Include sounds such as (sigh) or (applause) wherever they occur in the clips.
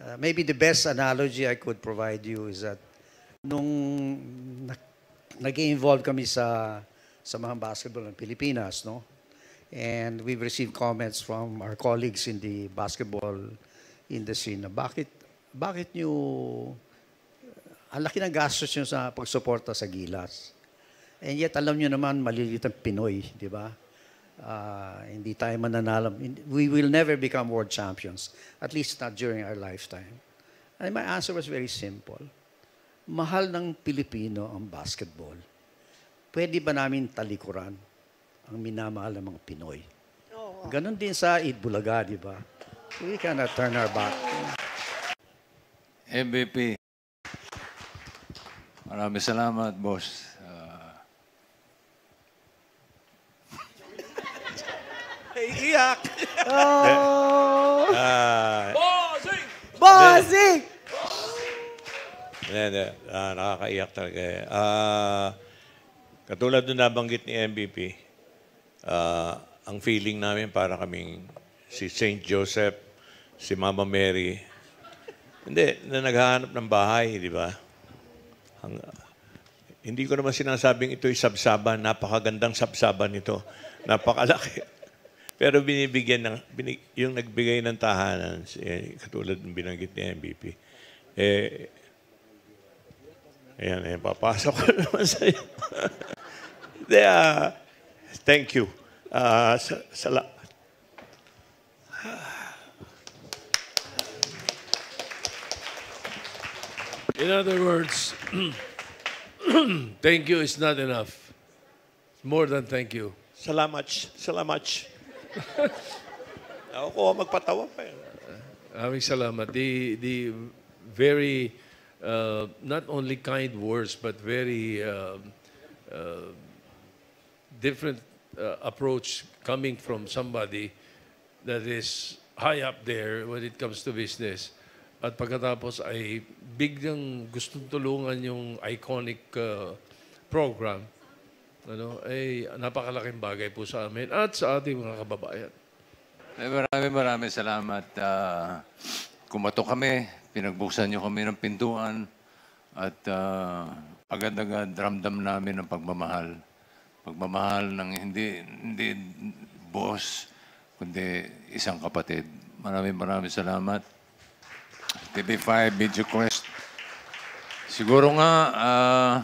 Uh, maybe the best analogy I could provide you is that nung nag-involve kami sa samahan basketball ng Pilipinas, no? And we've received comments from our colleagues in the basketball industry na bakit bakit niyo uh, ang laki ng gastos niyo sa pagsuporta sa gilas. And yet, alam niyo naman, maliliit ang Pinoy, di ba? uh, hindi tayo mananalo. We will never become world champions, at least not during our lifetime. And my answer was very simple. Mahal ng Pilipino ang basketball. Pwede ba namin talikuran ang minamahal ng mga Pinoy? Oo. Ganon din sa Eid Bulaga, di ba? We cannot turn our back. MVP. Maraming salamat, boss. umiiyak. Oh. Uh, (laughs) Bossing! Bossing! Hindi, hindi. Ah, nakakaiyak talaga. eh. Ah, katulad nung nabanggit ni MVP, ah, ang feeling namin para kaming si St. Joseph, si Mama Mary. Hindi, na naghahanap ng bahay, di ba? Ang- hindi ko naman sinasabing ito'y sabsaban. Napakagandang sabsaban ito. Napakalaki. Pero binibigyan ng, binig, yung nagbigay ng tahanan, eh, katulad ng binanggit ni MVP, eh, ayan, eh, papasok ko (laughs) naman sa iyo. They, uh, ah, thank you. Uh, sa, sala. In other words, (clears throat) thank you is not enough. It's more than thank you. Salamat. Salamat. (laughs) Ako, magpatawa pa yun. Maraming salamat. The, the very, uh, not only kind words, but very uh, uh, different uh, approach coming from somebody that is high up there when it comes to business. At pagkatapos ay biglang gustong tulungan yung iconic uh, program ano, ay eh, napakalaking bagay po sa amin at sa ating mga kababayan. Ay, marami marami salamat. Uh, ah, kumato kami, pinagbuksan niyo kami ng pintuan at uh, agad-agad ramdam namin ang pagmamahal. Pagmamahal ng hindi, hindi boss, kundi isang kapatid. Maraming maraming salamat. TV5 Video Quest. Siguro nga, uh,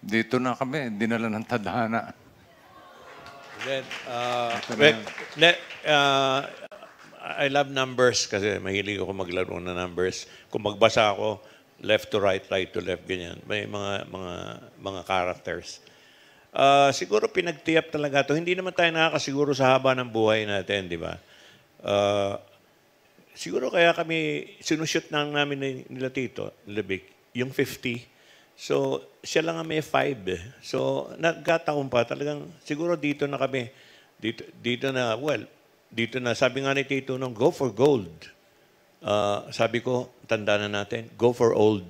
dito na kami, dinala ng tadhana. Then, uh, wait, ne, uh, I love numbers kasi mahilig ako maglaro ng numbers. Kung magbasa ako, left to right, right to left, ganyan. May mga mga mga characters. Uh, siguro pinagtiyap talaga to. Hindi naman tayo nakakasiguro sa haba ng buhay natin, di ba? Uh, siguro kaya kami, sinushoot na namin nila Tito, Libik, yung 50 So, siya lang ang may five. Eh. So, nagkataon pa talagang, siguro dito na kami, dito, dito na, well, dito na, sabi nga ni Tito nung, go for gold. Uh, sabi ko, tanda na natin, go for old.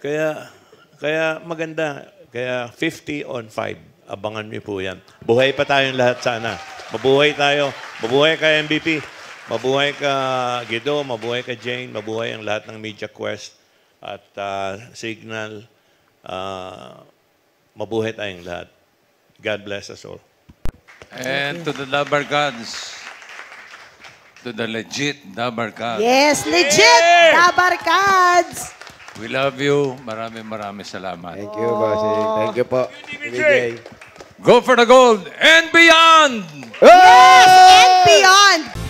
kaya, kaya maganda. Kaya 50 on 5. Abangan niyo po yan. Buhay pa tayong lahat sana. Mabuhay tayo. Mabuhay ka MVP. Mabuhay ka Guido. Mabuhay ka Jane. Mabuhay ang lahat ng Media Quest at uh, signal. Uh, mabuhay tayong lahat. God bless us all. And to the Dabar Gods, to the legit Dabar Gods. Yes, legit yeah! Dabar Gods. We love you. Maraming maraming salamat. Thank you, Bossing. Thank you po. Go for the gold and beyond! Yes, and beyond!